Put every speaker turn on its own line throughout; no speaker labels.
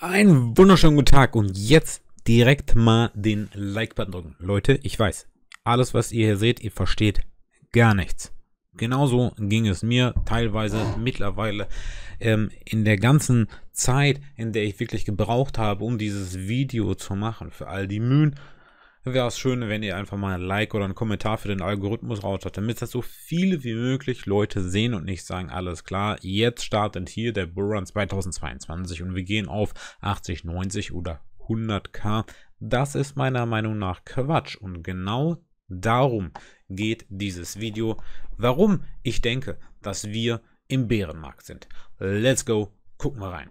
Ein wunderschönen guten Tag und jetzt direkt mal den Like-Button drücken. Leute, ich weiß, alles was ihr hier seht, ihr versteht gar nichts. Genauso ging es mir teilweise mittlerweile ähm, in der ganzen Zeit, in der ich wirklich gebraucht habe, um dieses Video zu machen, für all die Mühen wäre es schön, wenn ihr einfach mal ein Like oder einen Kommentar für den Algorithmus raushabt, damit das so viele wie möglich Leute sehen und nicht sagen, alles klar, jetzt startet hier der Bullrun 2022 und wir gehen auf 80, 90 oder 100k. Das ist meiner Meinung nach Quatsch und genau darum geht dieses Video, warum ich denke, dass wir im Bärenmarkt sind. Let's go, gucken wir rein.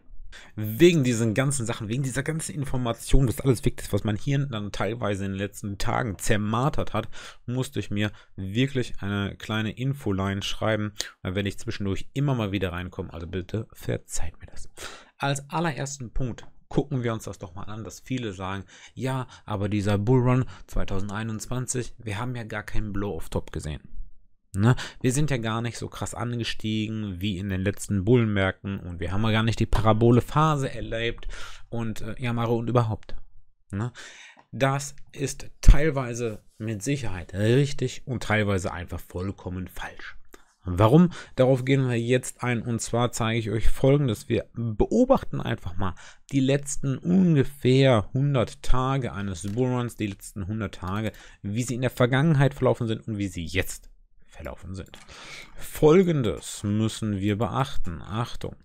Wegen diesen ganzen Sachen, wegen dieser ganzen Information, das alles weg ist, was mein Hirn dann teilweise in den letzten Tagen zermartert hat, musste ich mir wirklich eine kleine Infoline schreiben, wenn ich zwischendurch immer mal wieder reinkomme. Also bitte verzeiht mir das. Als allerersten Punkt gucken wir uns das doch mal an, dass viele sagen, ja, aber dieser Bullrun 2021, wir haben ja gar keinen Blow-off-Top gesehen. Ne? Wir sind ja gar nicht so krass angestiegen wie in den letzten Bullenmärkten und wir haben ja gar nicht die parabole Phase erlebt und äh, Yamare und überhaupt. Ne? Das ist teilweise mit Sicherheit richtig und teilweise einfach vollkommen falsch. Warum? Darauf gehen wir jetzt ein und zwar zeige ich euch folgendes. Wir beobachten einfach mal die letzten ungefähr 100 Tage eines Bullruns, die letzten 100 Tage, wie sie in der Vergangenheit verlaufen sind und wie sie jetzt verlaufen sind. Folgendes müssen wir beachten. Achtung.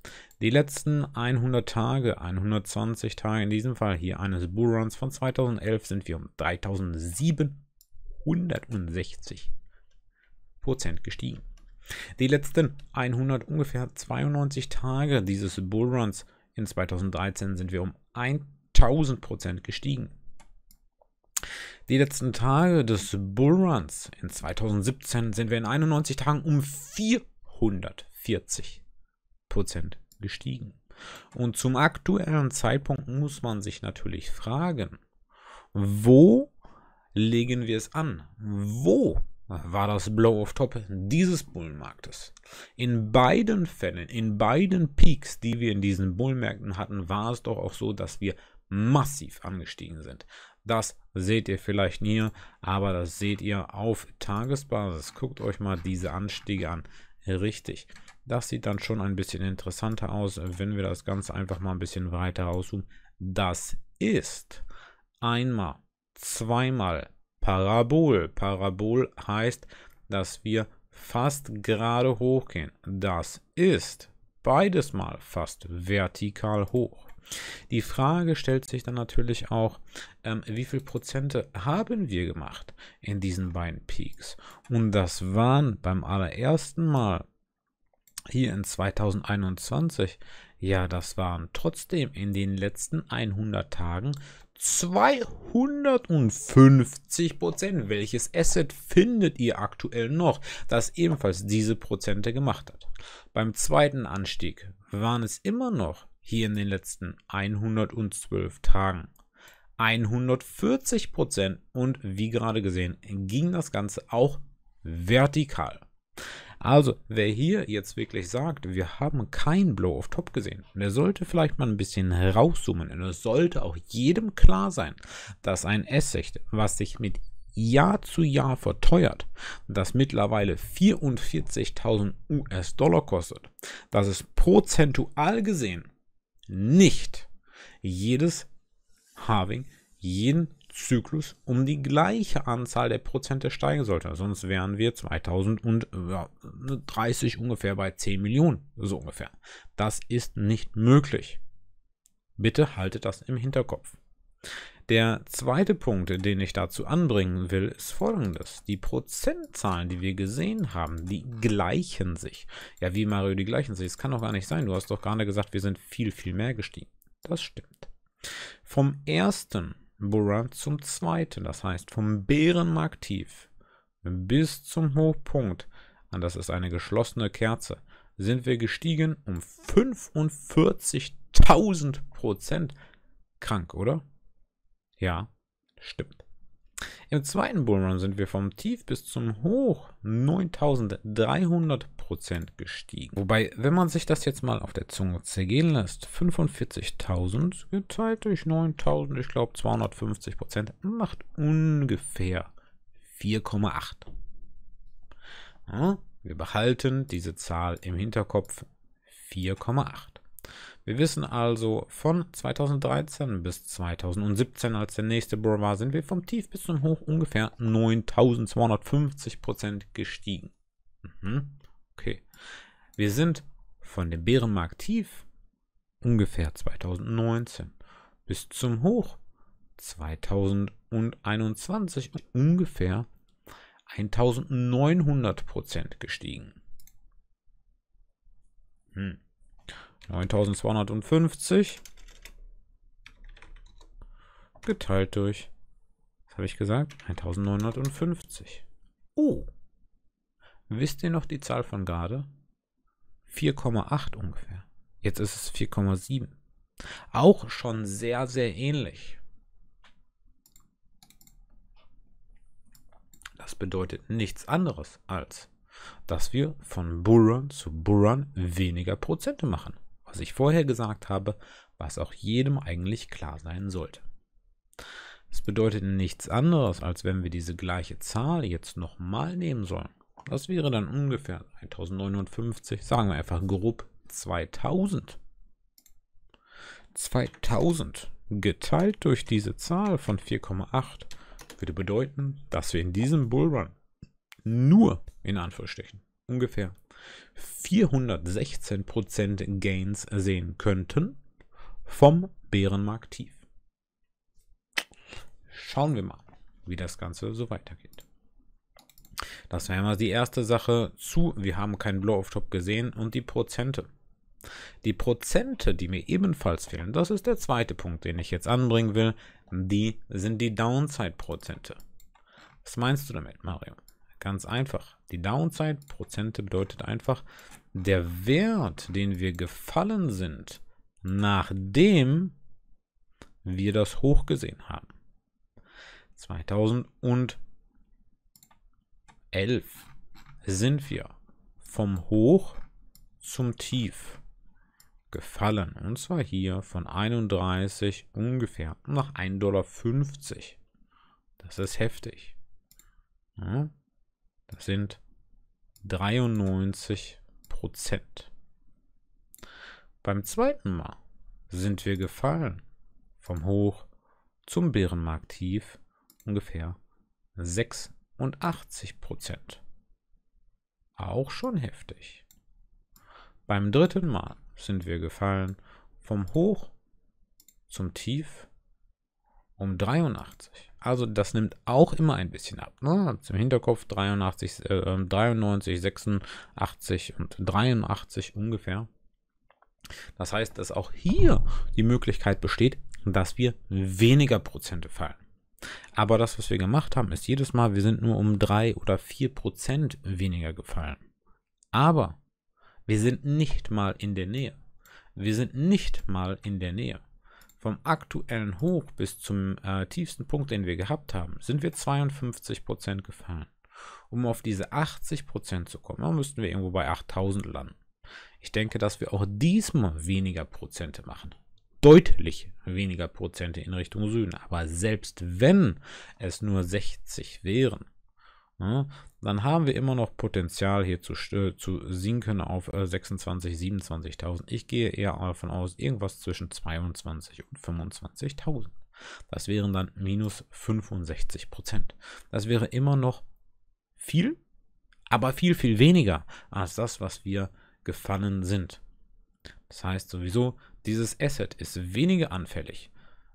Die letzten 100 Tage, 120 Tage in diesem Fall hier eines Bullruns von 2011 sind wir um 3760 Prozent gestiegen. Die letzten 100 ungefähr 92 Tage dieses Bullruns in 2013 sind wir um 1000 Prozent gestiegen. Die letzten Tage des Bullruns in 2017 sind wir in 91 Tagen um 440 Prozent gestiegen. Und zum aktuellen Zeitpunkt muss man sich natürlich fragen, wo legen wir es an? Wo war das Blow of Top dieses Bullenmarktes? In beiden Fällen, in beiden Peaks, die wir in diesen Bullenmärkten hatten, war es doch auch so, dass wir massiv angestiegen sind. Das seht ihr vielleicht nie, aber das seht ihr auf Tagesbasis. Guckt euch mal diese Anstiege an. Richtig. Das sieht dann schon ein bisschen interessanter aus, wenn wir das Ganze einfach mal ein bisschen weiter rauszoomen. Das ist einmal, zweimal Parabol. Parabol heißt, dass wir fast gerade hochgehen. Das ist beides mal fast vertikal hoch. Die Frage stellt sich dann natürlich auch, ähm, wie viel Prozente haben wir gemacht in diesen beiden Peaks? Und das waren beim allerersten Mal hier in 2021, ja, das waren trotzdem in den letzten 100 Tagen 250 Prozent. Welches Asset findet ihr aktuell noch, das ebenfalls diese Prozente gemacht hat? Beim zweiten Anstieg waren es immer noch hier in den letzten 112 Tagen. 140 Prozent und wie gerade gesehen ging das Ganze auch vertikal. Also, wer hier jetzt wirklich sagt, wir haben kein Blow of Top gesehen, der sollte vielleicht mal ein bisschen rauszoomen. Und es sollte auch jedem klar sein, dass ein Essig, was sich mit Jahr zu Jahr verteuert, das mittlerweile 44.000 US-Dollar kostet, dass es prozentual gesehen nicht jedes Halving, jeden Zyklus um die gleiche Anzahl der Prozente steigen sollte. Sonst wären wir 2030 ungefähr bei 10 Millionen, so ungefähr. Das ist nicht möglich. Bitte haltet das im Hinterkopf. Der zweite Punkt, den ich dazu anbringen will, ist folgendes. Die Prozentzahlen, die wir gesehen haben, die gleichen sich. Ja, wie Mario, die gleichen sich. Es kann doch gar nicht sein. Du hast doch gerade gesagt, wir sind viel, viel mehr gestiegen. Das stimmt. Vom ersten Bohrer zum zweiten, das heißt vom Bärenmarktiv bis zum Hochpunkt, und das ist eine geschlossene Kerze, sind wir gestiegen um 45.000 Prozent. Krank, oder? Ja, stimmt. Im zweiten Bullrun sind wir vom Tief bis zum Hoch 9300 gestiegen. Wobei, wenn man sich das jetzt mal auf der Zunge zergehen lässt, 45.000 geteilt durch 9000, ich glaube 250 macht ungefähr 4,8. Ja, wir behalten diese Zahl im Hinterkopf 4,8. Wir wissen also, von 2013 bis 2017, als der nächste Burr war, sind wir vom Tief bis zum Hoch ungefähr 9250 gestiegen. Mhm. Okay. Wir sind von dem Bärenmarkt tief ungefähr 2019 bis zum Hoch 2021 ungefähr 1900 gestiegen. Hm. 9250 geteilt durch, was habe ich gesagt? 1950. Oh, wisst ihr noch die Zahl von gerade? 4,8 ungefähr. Jetzt ist es 4,7. Auch schon sehr, sehr ähnlich. Das bedeutet nichts anderes als, dass wir von Buran zu Buran weniger Prozente machen was ich vorher gesagt habe, was auch jedem eigentlich klar sein sollte. Es bedeutet nichts anderes, als wenn wir diese gleiche Zahl jetzt nochmal nehmen sollen. Das wäre dann ungefähr 1059, sagen wir einfach grob 2000. 2000 geteilt durch diese Zahl von 4,8 würde bedeuten, dass wir in diesem Bullrun nur in Anführungsstrichen ungefähr 416% Gains sehen könnten vom Bärenmarkt tief. Schauen wir mal, wie das Ganze so weitergeht. Das wäre mal die erste Sache zu. Wir haben keinen Blow of Top gesehen und die Prozente. Die Prozente, die mir ebenfalls fehlen, das ist der zweite Punkt, den ich jetzt anbringen will, die sind die Downside-Prozente. Was meinst du damit, Mario? Ganz einfach. Die Downside-Prozente bedeutet einfach, der Wert, den wir gefallen sind, nachdem wir das hoch gesehen haben. 2011 sind wir vom Hoch zum Tief gefallen. Und zwar hier von 31 ungefähr nach 1,50 Dollar. Das ist heftig. Ja, das sind 93 Prozent. Beim zweiten Mal sind wir gefallen vom Hoch zum Bärenmarkt tief ungefähr 86 Prozent. Auch schon heftig. Beim dritten Mal sind wir gefallen vom Hoch zum Tief um 83. Also das nimmt auch immer ein bisschen ab. Ne? Im Hinterkopf 83, äh, 93, ähm, 86 und 83 ungefähr. Das heißt, dass auch hier die Möglichkeit besteht, dass wir weniger Prozente fallen. Aber das, was wir gemacht haben, ist jedes Mal, wir sind nur um 3 oder 4 Prozent weniger gefallen. Aber wir sind nicht mal in der Nähe. Wir sind nicht mal in der Nähe. Vom aktuellen Hoch bis zum äh, tiefsten Punkt, den wir gehabt haben, sind wir 52% gefahren. Um auf diese 80% zu kommen, müssten wir irgendwo bei 8000 landen. Ich denke, dass wir auch diesmal weniger Prozente machen. Deutlich weniger Prozente in Richtung Süden. Aber selbst wenn es nur 60 wären, ja, ne? dann haben wir immer noch Potenzial hier zu, äh, zu sinken auf äh, 26, 27.000. Ich gehe eher davon aus, irgendwas zwischen 22 und 25.000. Das wären dann minus 65 Prozent. Das wäre immer noch viel, aber viel, viel weniger als das, was wir gefallen sind. Das heißt sowieso, dieses Asset ist weniger anfällig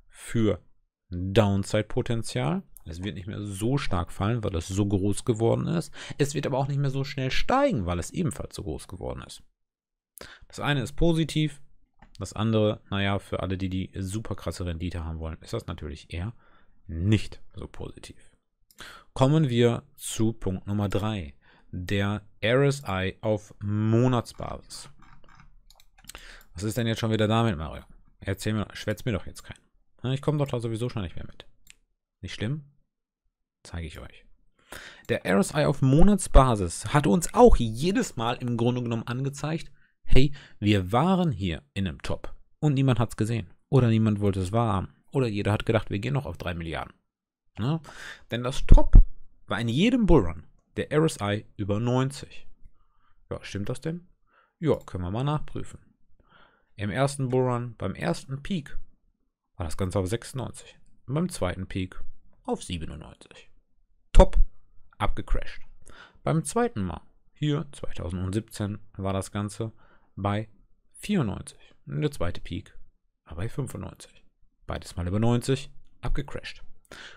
für Downside-Potenzial es wird nicht mehr so stark fallen, weil es so groß geworden ist. Es wird aber auch nicht mehr so schnell steigen, weil es ebenfalls so groß geworden ist. Das eine ist positiv, das andere, naja, für alle, die die super krasse Rendite haben wollen, ist das natürlich eher nicht so positiv. Kommen wir zu Punkt Nummer 3, der RSI auf Monatsbasis. Was ist denn jetzt schon wieder damit, Mario? Erzähl mir, schwätz mir doch jetzt keinen. Ich komme doch da sowieso schon nicht mehr mit. Nicht schlimm? Zeige ich euch. Der RSI auf Monatsbasis hat uns auch jedes Mal im Grunde genommen angezeigt, hey, wir waren hier in einem Top und niemand hat es gesehen oder niemand wollte es wahrhaben oder jeder hat gedacht, wir gehen noch auf 3 Milliarden. Ja? Denn das Top war in jedem Bullrun der RSI über 90. Ja, stimmt das denn? Ja, können wir mal nachprüfen. Im ersten Bullrun, beim ersten Peak, war das Ganze auf 96. Und beim zweiten Peak
auf 97
pop, abgecrashed. Beim zweiten Mal, hier 2017 war das Ganze bei 94. der zweite Peak war bei 95. Beides mal über 90, abgecrashed.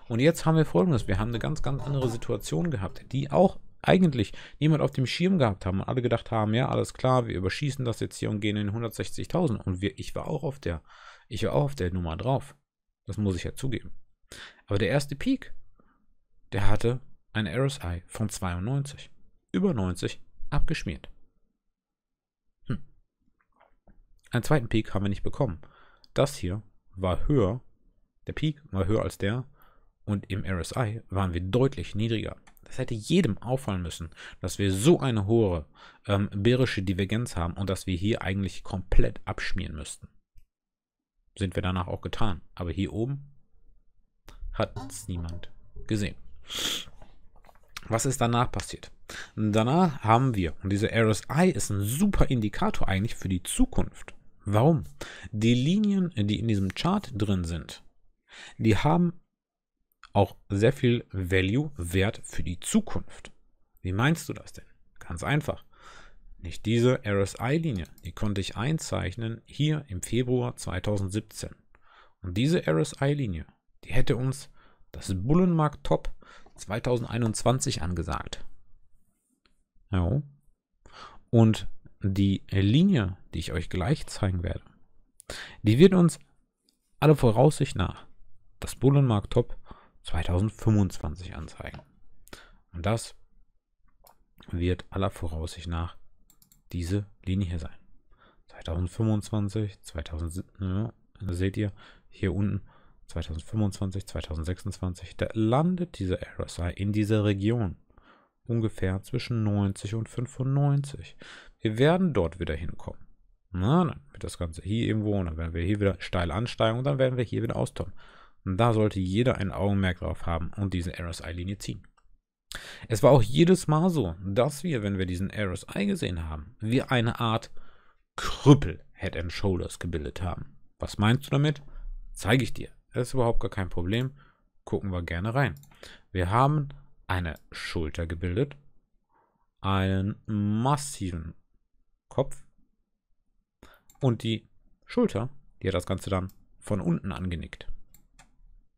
Und jetzt haben wir folgendes: Wir haben eine ganz, ganz andere Situation gehabt, die auch eigentlich niemand auf dem Schirm gehabt haben und alle gedacht haben, ja, alles klar, wir überschießen das jetzt hier und gehen in 160.000. Und wir, ich war auch auf der, ich war auch auf der Nummer drauf. Das muss ich ja zugeben. Aber der erste Peak, der hatte ein RSI von 92. Über 90 abgeschmiert. Hm. Einen zweiten Peak haben wir nicht bekommen. Das hier war höher. Der Peak war höher als der. Und im RSI waren wir deutlich niedriger. Das hätte jedem auffallen müssen, dass wir so eine hohe ähm, bärische Divergenz haben und dass wir hier eigentlich komplett abschmieren müssten. Sind wir danach auch getan. Aber hier oben hat es niemand gesehen. Was ist danach passiert? Danach haben wir, und diese RSI ist ein super Indikator eigentlich für die Zukunft. Warum? Die Linien, die in diesem Chart drin sind, die haben auch sehr viel Value, Wert für die Zukunft. Wie meinst du das denn? Ganz einfach. Nicht diese RSI-Linie, die konnte ich einzeichnen hier im Februar 2017. Und diese RSI-Linie, die hätte uns das Bullenmarkt Top 2021 angesagt. Ja. Und die Linie, die ich euch gleich zeigen werde, die wird uns alle Voraussicht nach das Bullenmarkt Top 2025 anzeigen. Und das wird aller Voraussicht nach diese Linie hier sein. 2025, 2000, ja, seht ihr hier unten 2025, 2026, da landet dieser RSI in dieser Region. Ungefähr zwischen 90 und 95. Wir werden dort wieder hinkommen. Na, dann wird das Ganze hier irgendwo und dann werden wir hier wieder steil ansteigen und dann werden wir hier wieder austoppen. Und da sollte jeder ein Augenmerk drauf haben und diese RSI-Linie ziehen.
Es war auch jedes
Mal so, dass wir, wenn wir diesen RSI gesehen haben, wir eine Art Krüppel Head and Shoulders gebildet haben. Was meinst du damit? Zeige ich dir. Das ist überhaupt gar kein Problem. Gucken wir gerne rein. Wir haben eine Schulter gebildet, einen massiven Kopf und die Schulter, die hat das Ganze dann von unten angenickt.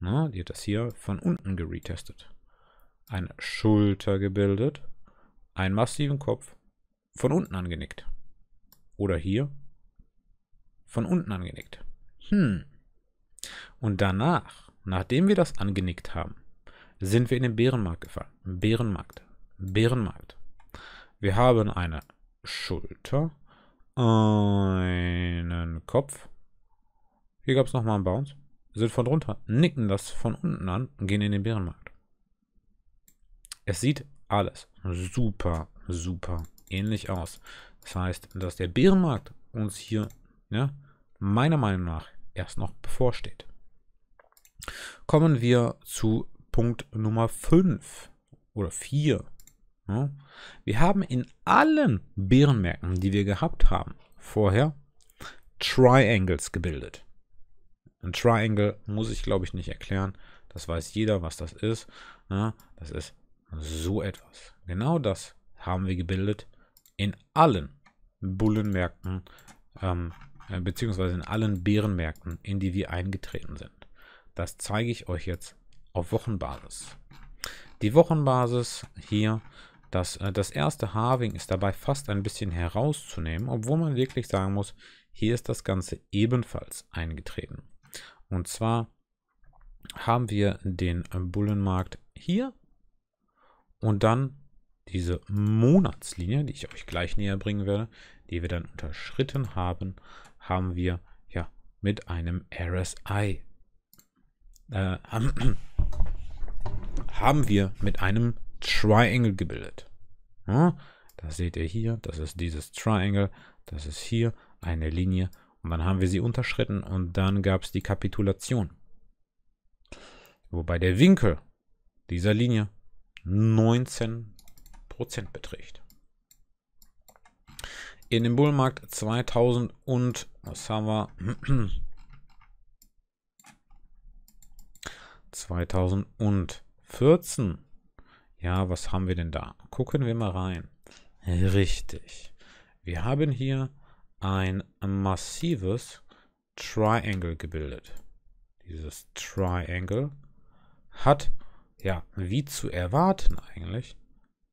Na, die hat das hier von unten geretestet. Eine Schulter gebildet, einen massiven Kopf von unten angenickt. Oder hier von unten angenickt. Hm. Und danach, nachdem wir das angenickt haben, sind wir in den Bärenmarkt gefallen. Bärenmarkt. Bärenmarkt. Wir haben eine Schulter, einen Kopf. Hier gab es nochmal einen Bounce. Sind von drunter, nicken das von unten an und gehen in den Bärenmarkt. Es sieht alles super, super ähnlich aus. Das heißt, dass der Bärenmarkt uns hier, ja, meiner Meinung nach erst noch bevorsteht. Kommen wir zu Punkt Nummer 5 oder 4. Ne? Wir haben in allen Bärenmärkten, die wir gehabt haben, vorher Triangles gebildet. Ein Triangle muss ich, glaube ich, nicht erklären. Das weiß jeder, was das ist. Ne? das ist so etwas. Genau das haben wir gebildet in allen Bullenmärkten, ähm, äh, beziehungsweise in allen Bärenmärkten, in die wir eingetreten sind. Das zeige ich euch jetzt auf Wochenbasis. Die Wochenbasis hier, das, äh, das erste Halving ist dabei fast ein bisschen herauszunehmen, obwohl man wirklich sagen muss, hier ist das Ganze ebenfalls eingetreten. Und zwar haben wir den Bullenmarkt hier und dann diese Monatslinie, die ich euch gleich näher bringen werde, die wir dann unterschritten haben haben wir ja mit einem RSI äh, haben, wir mit einem Triangle gebildet. Ja, das seht ihr hier, das ist dieses Triangle, das ist hier eine Linie und dann haben wir sie unterschritten und dann gab es die Kapitulation. Wobei der Winkel dieser Linie 19% beträgt in dem Bullmarkt 2000 und was haben wir? 2014. Ja, was haben wir denn da? Gucken wir mal rein. Richtig. Wir haben hier ein massives Triangle gebildet. Dieses Triangle hat, ja, wie zu erwarten eigentlich,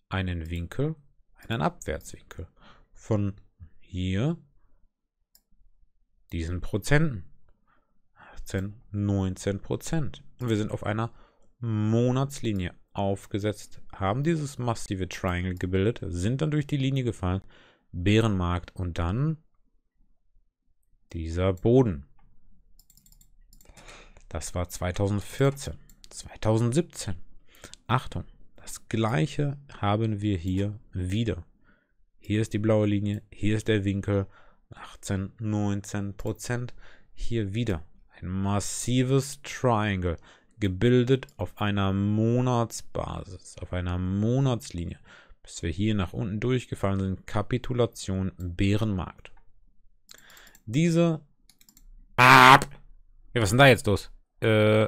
einen Winkel, einen Abwärtswinkel von hier diesen Prozenten. 18, 19 Prozent. Und wir sind auf einer Monatslinie aufgesetzt, haben dieses massive Triangle gebildet, sind dann durch die Linie gefallen, Bärenmarkt und dann dieser Boden. Das war 2014, 2017. Achtung, das gleiche haben wir hier wieder. Hier ist die blaue Linie, hier ist der Winkel, 18, 19 Prozent. Hier wieder ein massives Triangle, gebildet auf einer Monatsbasis, auf einer Monatslinie. Bis wir hier nach unten durchgefallen sind, Kapitulation, Bärenmarkt. Diese... Ah! Ja, was ist denn da jetzt los? Äh,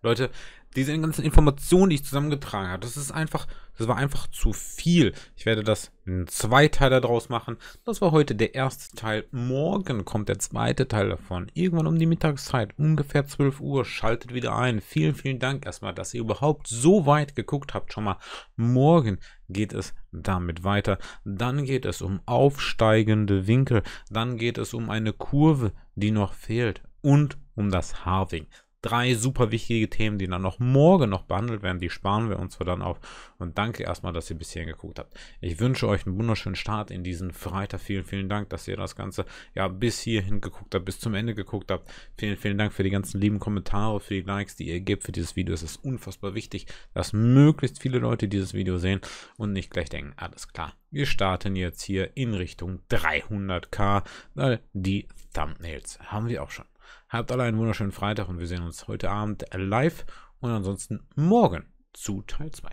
Leute, diese ganzen Informationen, die ich zusammengetragen habe, das ist einfach, das war einfach zu viel. Ich werde das in zwei Teile daraus machen. Das war heute der erste Teil. Morgen kommt der zweite Teil davon. Irgendwann um die Mittagszeit, ungefähr 12 Uhr, schaltet wieder ein. Vielen, vielen Dank erstmal, dass ihr überhaupt so weit geguckt habt. Schon mal morgen geht es damit weiter. Dann geht es um aufsteigende Winkel. Dann geht es um eine Kurve, die noch fehlt. Und um das Harving drei super wichtige Themen, die dann noch morgen noch behandelt werden. Die sparen wir uns für dann auf. Und danke erstmal, dass ihr bis hierhin geguckt habt. Ich wünsche euch einen wunderschönen Start in diesen Freitag. Vielen, vielen Dank, dass ihr das Ganze ja bis hierhin geguckt habt, bis zum Ende geguckt habt. Vielen, vielen Dank für die ganzen lieben Kommentare, für die Likes, die ihr gebt für dieses Video. Es ist unfassbar wichtig, dass möglichst viele Leute dieses Video sehen und nicht gleich denken, alles klar, wir starten jetzt hier in Richtung 300k, weil die Thumbnails haben wir auch schon. Habt alle einen wunderschönen Freitag und wir sehen uns heute Abend live und ansonsten morgen zu Teil 2.